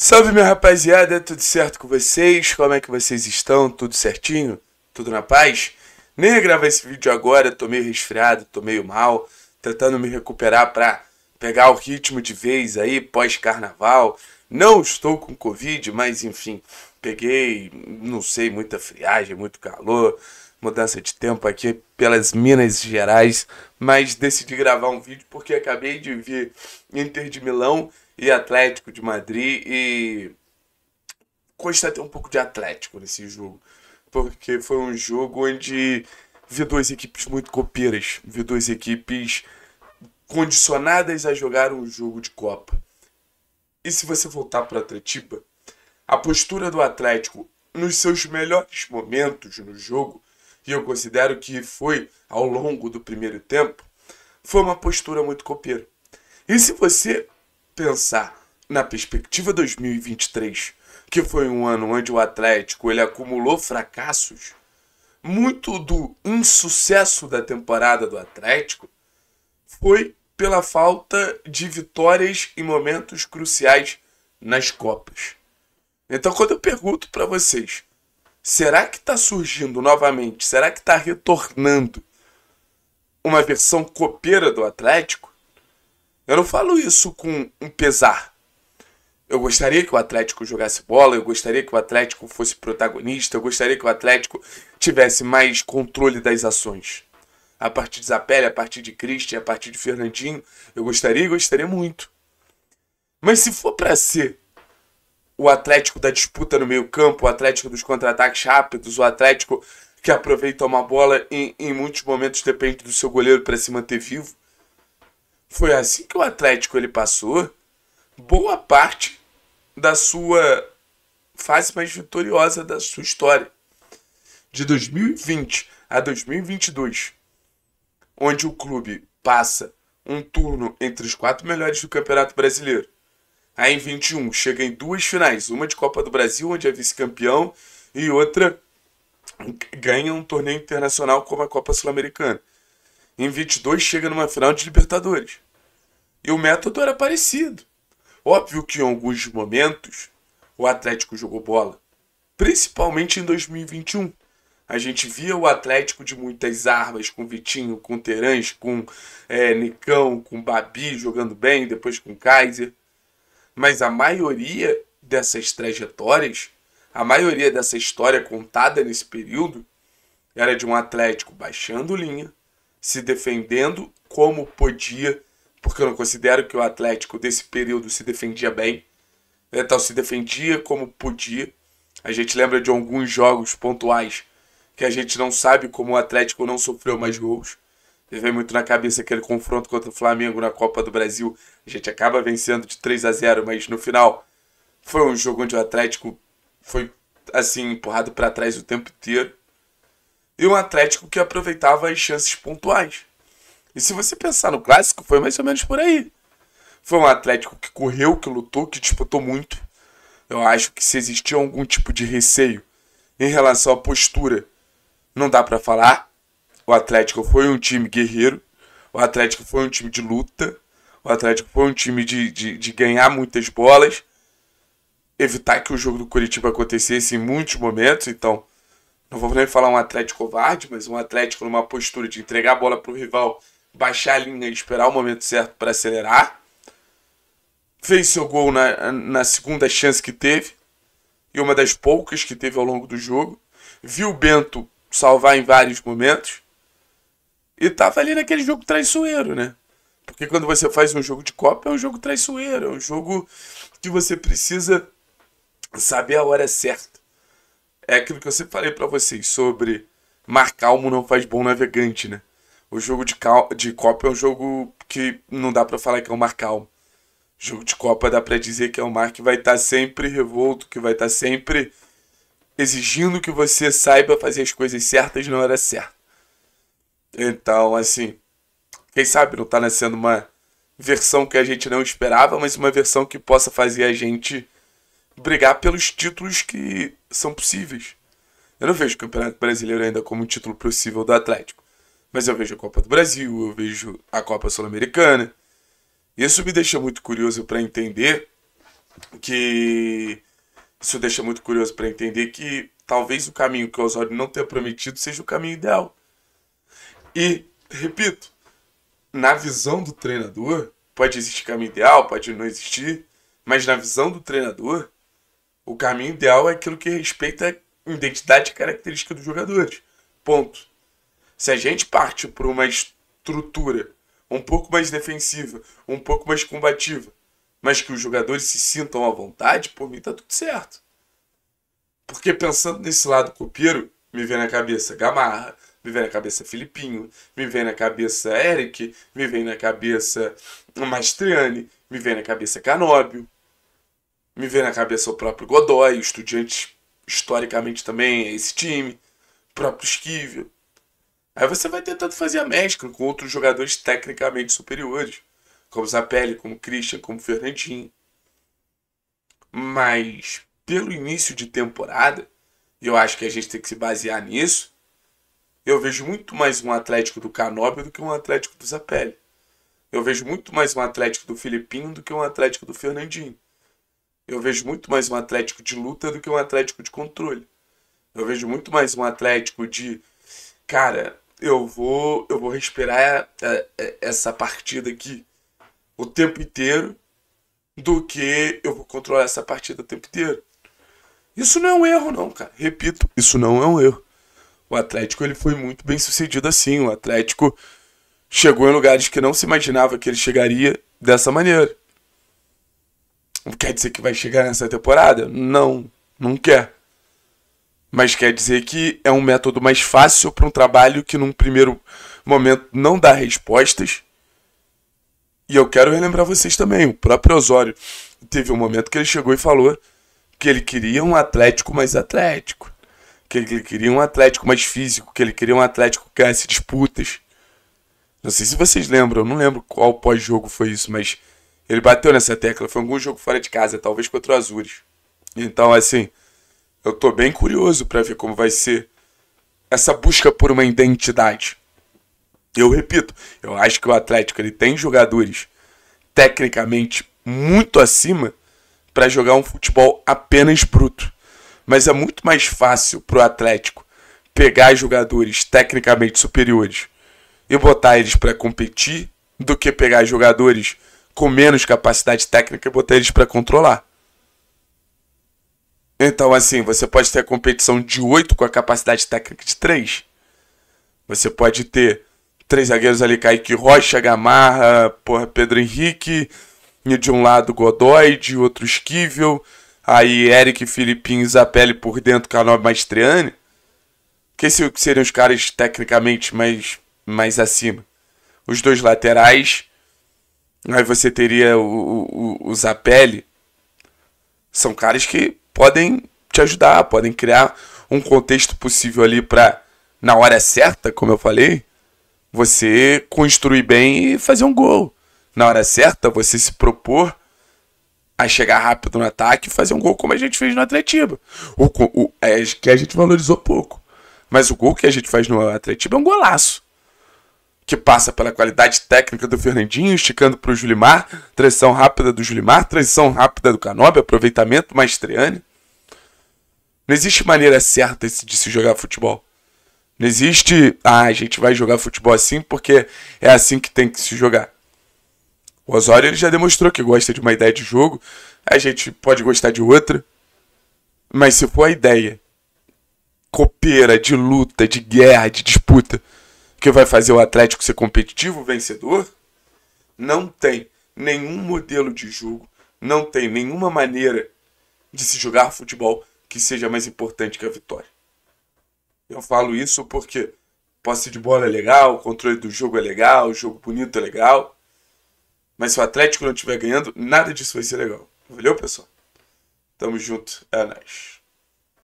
Salve minha rapaziada, tudo certo com vocês? Como é que vocês estão? Tudo certinho? Tudo na paz? Nem ia gravar esse vídeo agora, tô meio resfriado, tô meio mal, tentando me recuperar pra pegar o ritmo de vez aí, pós-carnaval. Não estou com Covid, mas enfim, peguei, não sei, muita friagem, muito calor, mudança de tempo aqui pelas Minas Gerais, mas decidi gravar um vídeo porque acabei de ver Inter de Milão e Atlético de Madrid e constatei um pouco de Atlético nesse jogo, porque foi um jogo onde vi duas equipes muito copeiras, vi duas equipes condicionadas a jogar um jogo de Copa. E se você voltar para Atletiba, a postura do Atlético nos seus melhores momentos no jogo que eu considero que foi ao longo do primeiro tempo, foi uma postura muito copeira. E se você pensar na perspectiva 2023, que foi um ano onde o Atlético ele acumulou fracassos, muito do insucesso da temporada do Atlético foi pela falta de vitórias em momentos cruciais nas Copas. Então, quando eu pergunto para vocês Será que está surgindo novamente? Será que está retornando uma versão copeira do Atlético? Eu não falo isso com um pesar. Eu gostaria que o Atlético jogasse bola, eu gostaria que o Atlético fosse protagonista, eu gostaria que o Atlético tivesse mais controle das ações. A partir de Zapelli, a partir de Christian, a partir de Fernandinho, eu gostaria e gostaria muito. Mas se for para ser o Atlético da disputa no meio-campo, o Atlético dos contra-ataques rápidos, o Atlético que aproveita uma bola e em muitos momentos depende do seu goleiro para se manter vivo. Foi assim que o Atlético ele passou boa parte da sua fase mais vitoriosa da sua história. De 2020 a 2022, onde o clube passa um turno entre os quatro melhores do Campeonato Brasileiro Aí em 21 chega em duas finais, uma de Copa do Brasil, onde é vice-campeão, e outra ganha um torneio internacional como a Copa Sul-Americana. Em 22 chega numa final de Libertadores. E o método era parecido. Óbvio que em alguns momentos o Atlético jogou bola, principalmente em 2021. A gente via o Atlético de muitas armas, com Vitinho, com Terãs, com é, Nicão, com Babi jogando bem, depois com Kaiser. Mas a maioria dessas trajetórias, a maioria dessa história contada nesse período, era de um Atlético baixando linha, se defendendo como podia, porque eu não considero que o Atlético desse período se defendia bem, então se defendia como podia. A gente lembra de alguns jogos pontuais que a gente não sabe como o Atlético não sofreu mais gols. Me vem muito na cabeça aquele confronto contra o Flamengo na Copa do Brasil. A gente acaba vencendo de 3 a 0 mas no final foi um jogo onde o Atlético foi assim empurrado para trás o tempo inteiro. E um Atlético que aproveitava as chances pontuais. E se você pensar no clássico, foi mais ou menos por aí. Foi um Atlético que correu, que lutou, que disputou muito. Eu acho que se existia algum tipo de receio em relação à postura, não dá para falar o Atlético foi um time guerreiro, o Atlético foi um time de luta, o Atlético foi um time de, de, de ganhar muitas bolas, evitar que o jogo do Curitiba acontecesse em muitos momentos. Então, não vou nem falar um Atlético covarde, mas um Atlético numa postura de entregar a bola para o rival, baixar a linha e esperar o momento certo para acelerar. Fez seu gol na, na segunda chance que teve, e uma das poucas que teve ao longo do jogo. Viu o Bento salvar em vários momentos. E tava ali naquele jogo traiçoeiro, né? Porque quando você faz um jogo de Copa, é um jogo traiçoeiro, é um jogo que você precisa saber a hora certa. É aquilo que eu sempre falei para vocês sobre mar calmo não faz bom navegante, né? O jogo de, cal de Copa é um jogo que não dá para falar que é um mar calmo. O jogo de Copa dá para dizer que é um mar que vai estar tá sempre revolto, que vai estar tá sempre exigindo que você saiba fazer as coisas certas na hora certa. Então, assim, quem sabe não tá nascendo uma versão que a gente não esperava, mas uma versão que possa fazer a gente brigar pelos títulos que são possíveis. Eu não vejo o Campeonato Brasileiro ainda como um título possível do Atlético, mas eu vejo a Copa do Brasil, eu vejo a Copa Sul-Americana. Isso me deixa muito curioso para entender que isso deixa muito curioso para entender que talvez o caminho que o Osório não tenha prometido seja o caminho ideal. E, repito, na visão do treinador, pode existir caminho ideal, pode não existir, mas na visão do treinador, o caminho ideal é aquilo que respeita a identidade e característica dos jogadores. Ponto. Se a gente parte por uma estrutura um pouco mais defensiva, um pouco mais combativa, mas que os jogadores se sintam à vontade, por mim tá tudo certo. Porque pensando nesse lado copeiro, me vem na cabeça Gamarra, me vem na cabeça Filipinho, me vem na cabeça Eric, me vem na cabeça Mastriani, me vem na cabeça Canóbio, me vem na cabeça o próprio Godoy, o historicamente também é esse time, o próprio Esquivel. Aí você vai tentando fazer a mescla com outros jogadores tecnicamente superiores, como Zapelli, como Christian, como Fernandinho. Mas pelo início de temporada, e eu acho que a gente tem que se basear nisso, eu vejo muito mais um Atlético do Canóbio do que um Atlético do Zapelli. Eu vejo muito mais um Atlético do Filipinho do que um Atlético do Fernandinho. Eu vejo muito mais um Atlético de luta do que um Atlético de controle. Eu vejo muito mais um Atlético de. Cara, eu vou, eu vou respirar é, é, é, essa partida aqui o tempo inteiro do que eu vou controlar essa partida o tempo inteiro. Isso não é um erro, não, cara. Repito, isso não é um erro o Atlético ele foi muito bem sucedido assim. O Atlético chegou em lugares que não se imaginava que ele chegaria dessa maneira. Quer dizer que vai chegar nessa temporada? Não, não quer. Mas quer dizer que é um método mais fácil para um trabalho que num primeiro momento não dá respostas. E eu quero relembrar vocês também, o próprio Osório teve um momento que ele chegou e falou que ele queria um Atlético mais Atlético que ele queria um Atlético mais físico, que ele queria um Atlético que ganhasse disputas. Não sei se vocês lembram, não lembro qual pós-jogo foi isso, mas ele bateu nessa tecla. Foi algum jogo fora de casa, talvez contra o Azures. Então, assim, eu tô bem curioso para ver como vai ser essa busca por uma identidade. Eu repito, eu acho que o Atlético ele tem jogadores tecnicamente muito acima para jogar um futebol apenas bruto. Mas é muito mais fácil para o Atlético pegar jogadores tecnicamente superiores e botar eles para competir do que pegar jogadores com menos capacidade técnica e botar eles para controlar. Então, assim, você pode ter a competição de 8 com a capacidade técnica de 3. Você pode ter três zagueiros ali, Kaique Rocha, Gamarra, porra, Pedro Henrique, e de um lado Godoy, de outro Esquivel, Aí Eric Filipinho Zapelli por dentro, Canob é Maestreani, Que seriam os caras tecnicamente mais, mais acima. Os dois laterais. Aí você teria o, o, o Zapelli. São caras que podem te ajudar, podem criar um contexto possível ali para, na hora certa, como eu falei, você construir bem e fazer um gol. Na hora certa, você se propor a chegar rápido no ataque e fazer um gol como a gente fez no Atletiba. O, o é, que a gente valorizou pouco. Mas o gol que a gente faz no Atletiba é um golaço. Que passa pela qualidade técnica do Fernandinho, esticando para o Julimar, transição rápida do Julimar, transição rápida do Canobi, aproveitamento maestriane. Não existe maneira certa de se jogar futebol. Não existe, ah, a gente vai jogar futebol assim porque é assim que tem que se jogar. O Osório ele já demonstrou que gosta de uma ideia de jogo, a gente pode gostar de outra, mas se for a ideia copeira, de luta, de guerra, de disputa, que vai fazer o Atlético ser competitivo, vencedor, não tem nenhum modelo de jogo, não tem nenhuma maneira de se jogar futebol que seja mais importante que a vitória. Eu falo isso porque posse de bola é legal, controle do jogo é legal, jogo bonito é legal, mas se o Atlético não estiver ganhando, nada disso vai ser legal. Valeu, pessoal? Tamo junto. É nóis.